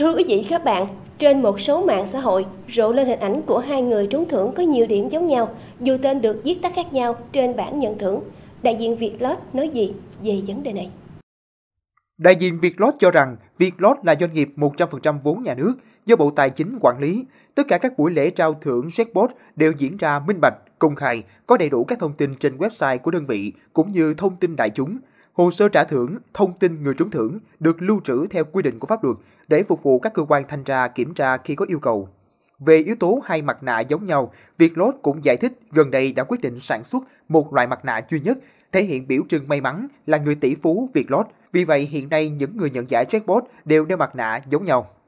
Thưa quý vị các bạn, trên một số mạng xã hội, rộ lên hình ảnh của hai người trúng thưởng có nhiều điểm giống nhau, dù tên được viết tắt khác nhau trên bảng nhận thưởng. Đại diện Vietlot nói gì về vấn đề này? Đại diện Vietlot cho rằng Vietlot là doanh nghiệp 100% vốn nhà nước, do Bộ Tài chính quản lý. Tất cả các buổi lễ trao thưởng jackpot đều diễn ra minh bạch, công khai, có đầy đủ các thông tin trên website của đơn vị cũng như thông tin đại chúng. Hồ sơ trả thưởng, thông tin người trúng thưởng được lưu trữ theo quy định của pháp luật để phục vụ các cơ quan thanh tra kiểm tra khi có yêu cầu. Về yếu tố hai mặt nạ giống nhau, Vietlott cũng giải thích gần đây đã quyết định sản xuất một loại mặt nạ duy nhất, thể hiện biểu trưng may mắn là người tỷ phú Vietlott. Vì vậy hiện nay những người nhận giải jackpot đều đeo mặt nạ giống nhau.